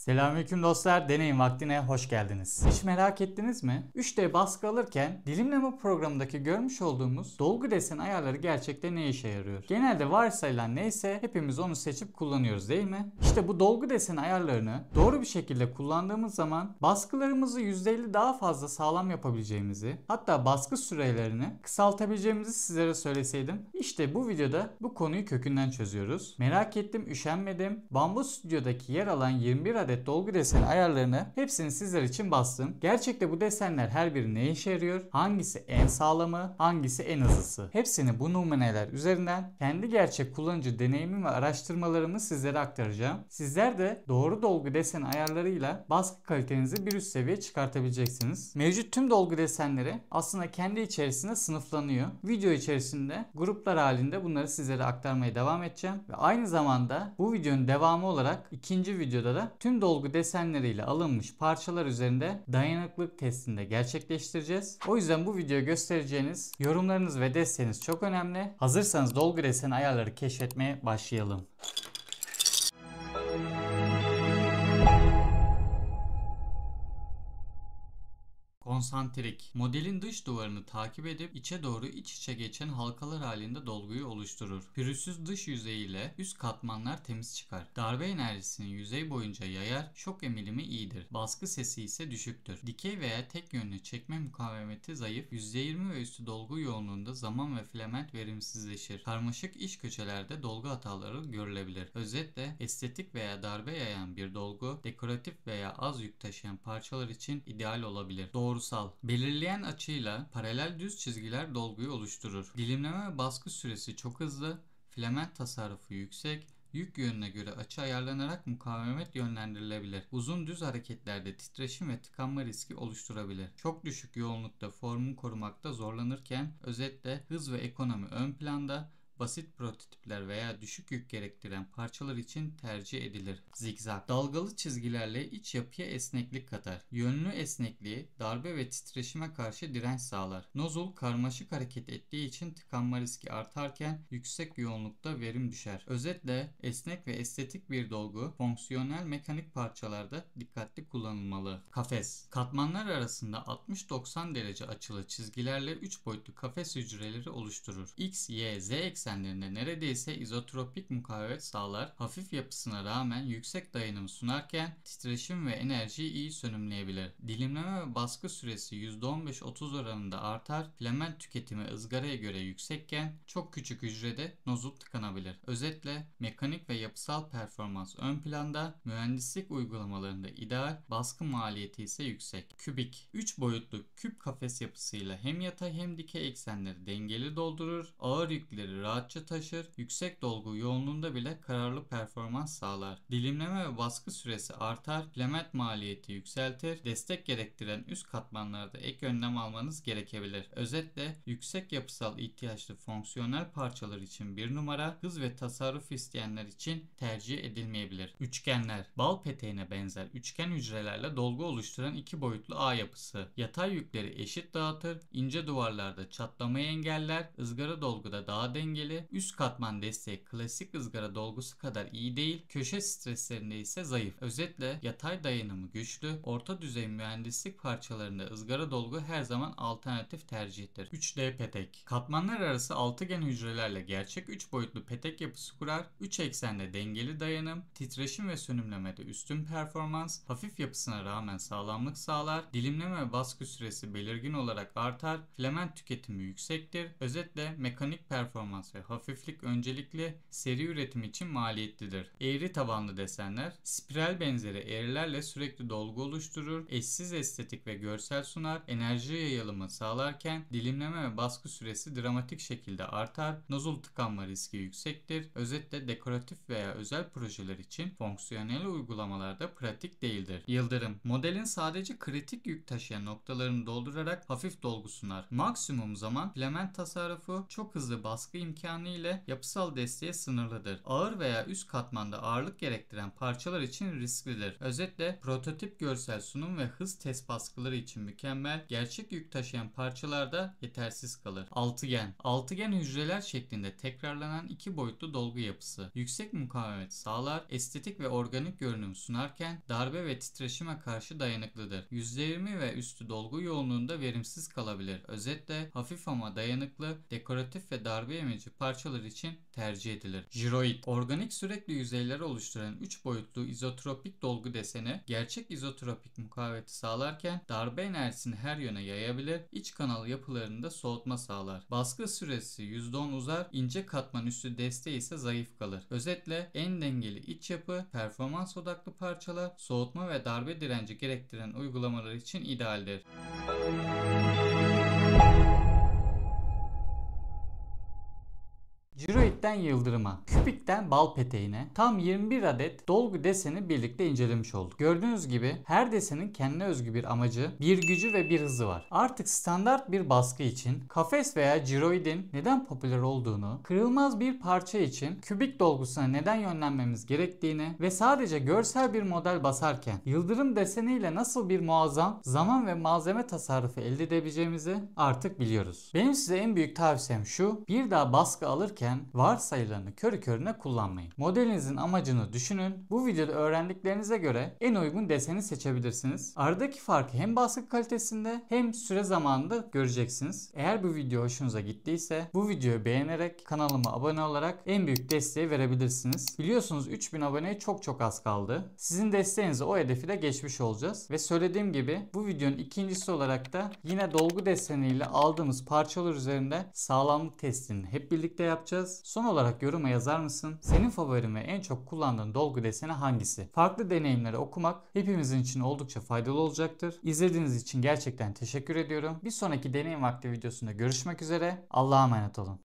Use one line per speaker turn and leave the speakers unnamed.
Selamünaleyküm dostlar. Deneyim vaktine hoş geldiniz. Hiç merak ettiniz mi? 3D baskı alırken dilimleme programındaki görmüş olduğumuz dolgu desen ayarları gerçekte ne işe yarıyor? Genelde varsayılan neyse hepimiz onu seçip kullanıyoruz değil mi? İşte bu dolgu desen ayarlarını doğru bir şekilde kullandığımız zaman baskılarımızı %50 daha fazla sağlam yapabileceğimizi hatta baskı sürelerini kısaltabileceğimizi sizlere söyleseydim. İşte bu videoda bu konuyu kökünden çözüyoruz. Merak ettim, üşenmedim. Bambu Stüdyo'daki yer alan 21 adet adet dolgu desen ayarlarını hepsini sizler için bastım. Gerçekte bu desenler her biri ne işe yarıyor? Hangisi en sağlamı? Hangisi en hızlısı? Hepsini bu numuneler üzerinden kendi gerçek kullanıcı deneyimim ve araştırmalarımı sizlere aktaracağım. Sizler de doğru dolgu deseni ayarlarıyla baskı kalitenizi bir üst seviye çıkartabileceksiniz. Mevcut tüm dolgu desenleri aslında kendi içerisinde sınıflanıyor. Video içerisinde gruplar halinde bunları sizlere aktarmaya devam edeceğim ve aynı zamanda bu videonun devamı olarak ikinci videoda da tüm dolgu desenleriyle alınmış parçalar üzerinde dayanıklılık testinde gerçekleştireceğiz. O yüzden bu videoya göstereceğiniz yorumlarınız ve desteğiniz çok önemli. Hazırsanız dolgu desen ayarları keşfetmeye başlayalım. Konsantrik modelin dış duvarını takip edip içe doğru iç içe geçen halkalar halinde dolguyu oluşturur. Pürüzsüz dış yüzey ile üst katmanlar temiz çıkar. Darbe enerjisini yüzey boyunca yayar, şok emilimi iyidir. Baskı sesi ise düşüktür. Dikey veya tek yönlü çekme mukavemeti zayıf, %20 ve üstü dolgu yoğunluğunda zaman ve filament verimsizleşir. Karmaşık iş köçelerde dolgu hataları görülebilir. Özetle estetik veya darbe yayan bir dolgu, dekoratif veya az yük taşıyan parçalar için ideal olabilir. Doğru doğrusal. Belirleyen açıyla paralel düz çizgiler dolguyu oluşturur. Dilimleme ve baskı süresi çok hızlı, filament tasarrufu yüksek, yük yönüne göre açı ayarlanarak mukavemet yönlendirilebilir. Uzun düz hareketlerde titreşim ve tıkanma riski oluşturabilir. Çok düşük yoğunlukta formu korumakta zorlanırken özetle hız ve ekonomi ön planda, basit prototipler veya düşük yük gerektiren parçalar için tercih edilir. Zigzag dalgalı çizgilerle iç yapıya esneklik katar. Yönlü esnekliği darbe ve titreşime karşı direnç sağlar. Nozul karmaşık hareket ettiği için tıkanma riski artarken yüksek yoğunlukta verim düşer. Özetle esnek ve estetik bir dolgu fonksiyonel mekanik parçalarda dikkatli kullanılmalı. Kafes Katmanlar arasında 60-90 derece açılı çizgilerle 3 boyutlu kafes hücreleri oluşturur. X, Y, Z eksen eksenlerinde neredeyse izotropik mukavemet sağlar, hafif yapısına rağmen yüksek dayanım sunarken titreşim ve enerjiyi iyi sönümleyebilir. Dilimleme ve baskı süresi %15-30 oranında artar, filament tüketimi ızgaraya göre yüksekken çok küçük hücrede nozul tıkanabilir. Özetle mekanik ve yapısal performans ön planda, mühendislik uygulamalarında ideal, baskı maliyeti ise yüksek. Kübik 3 boyutlu küp kafes yapısıyla hem yatay hem dikey eksenleri dengeli doldurur, ağır yükleri rahat saatçi taşır, yüksek dolgu yoğunluğunda bile kararlı performans sağlar. Dilimleme ve baskı süresi artar, filament maliyeti yükseltir, destek gerektiren üst katmanlarda ek önlem almanız gerekebilir. Özetle yüksek yapısal ihtiyaçlı fonksiyonel parçalar için bir numara, hız ve tasarruf isteyenler için tercih edilmeyebilir. Üçgenler Bal peteğine benzer üçgen hücrelerle dolgu oluşturan iki boyutlu ağ yapısı. Yatay yükleri eşit dağıtır, ince duvarlarda çatlamayı engeller, ızgara dolguda daha dengeli dengeli. Üst katman desteği klasik ızgara dolgusu kadar iyi değil. Köşe streslerinde ise zayıf. Özetle yatay dayanımı güçlü. Orta düzey mühendislik parçalarında ızgara dolgu her zaman alternatif tercihtir. 3D petek. Katmanlar arası altıgen hücrelerle gerçek 3 boyutlu petek yapısı kurar. 3 eksende dengeli dayanım, titreşim ve sönümlemede üstün performans, hafif yapısına rağmen sağlamlık sağlar. Dilimleme ve baskı süresi belirgin olarak artar. Filament tüketimi yüksektir. Özetle mekanik performans transferi. Hafiflik öncelikle seri üretim için maliyetlidir. Eğri tabanlı desenler spiral benzeri eğrilerle sürekli dolgu oluşturur, eşsiz estetik ve görsel sunar, enerji yayılımı sağlarken dilimleme ve baskı süresi dramatik şekilde artar, nozul tıkanma riski yüksektir. Özetle dekoratif veya özel projeler için fonksiyonel uygulamalarda pratik değildir. Yıldırım Modelin sadece kritik yük taşıyan noktalarını doldurarak hafif dolgu sunar. Maksimum zaman filament tasarrufu, çok hızlı baskı imkanı imkanı ile yapısal desteğe sınırlıdır. Ağır veya üst katmanda ağırlık gerektiren parçalar için risklidir. Özetle prototip görsel sunum ve hız test baskıları için mükemmel, gerçek yük taşıyan parçalarda yetersiz kalır. Altıgen Altıgen hücreler şeklinde tekrarlanan iki boyutlu dolgu yapısı. Yüksek mukavemet sağlar, estetik ve organik görünüm sunarken darbe ve titreşime karşı dayanıklıdır. %20 ve üstü dolgu yoğunluğunda verimsiz kalabilir. Özetle hafif ama dayanıklı, dekoratif ve darbe emici boyutlu parçalar için tercih edilir. Jiroid, organik sürekli yüzeyleri oluşturan 3 boyutlu izotropik dolgu deseni gerçek izotropik mukavveti sağlarken darbe enerjisini her yöne yayabilir, iç kanal yapılarında soğutma sağlar. Baskı süresi %10 uzar, ince katman üstü desteği ise zayıf kalır. Özetle en dengeli iç yapı, performans odaklı parçalar, soğutma ve darbe direnci gerektiren uygulamalar için idealdir. Müzik Küpikten yıldırıma, küpikten bal peteğine tam 21 adet dolgu deseni birlikte incelemiş olduk. Gördüğünüz gibi her desenin kendine özgü bir amacı, bir gücü ve bir hızı var. Artık standart bir baskı için kafes veya ciroidin neden popüler olduğunu, kırılmaz bir parça için kübik dolgusuna neden yönlenmemiz gerektiğini ve sadece görsel bir model basarken yıldırım deseniyle nasıl bir muazzam zaman ve malzeme tasarrufu elde edebileceğimizi artık biliyoruz. Benim size en büyük tavsiyem şu, bir daha baskı alırken var Sayılarını körü körüne kullanmayın. Modelinizin amacını düşünün. Bu videoda öğrendiklerinize göre en uygun deseni seçebilirsiniz. Aradaki farkı hem baskı kalitesinde hem süre zamanında göreceksiniz. Eğer bu video hoşunuza gittiyse bu videoyu beğenerek kanalıma abone olarak en büyük desteği verebilirsiniz. Biliyorsunuz 3000 aboneye çok çok az kaldı. Sizin desteğinize o hedefi de geçmiş olacağız. Ve söylediğim gibi bu videonun ikincisi olarak da yine dolgu deseniyle aldığımız parçalar üzerinde sağlamlık testini hep birlikte yapacağız. Son Son olarak yoruma yazar mısın? Senin favorin ve en çok kullandığın dolgu deseni hangisi? Farklı deneyimleri okumak hepimizin için oldukça faydalı olacaktır. İzlediğiniz için gerçekten teşekkür ediyorum. Bir sonraki deneyim vakti videosunda görüşmek üzere. Allah'a emanet olun.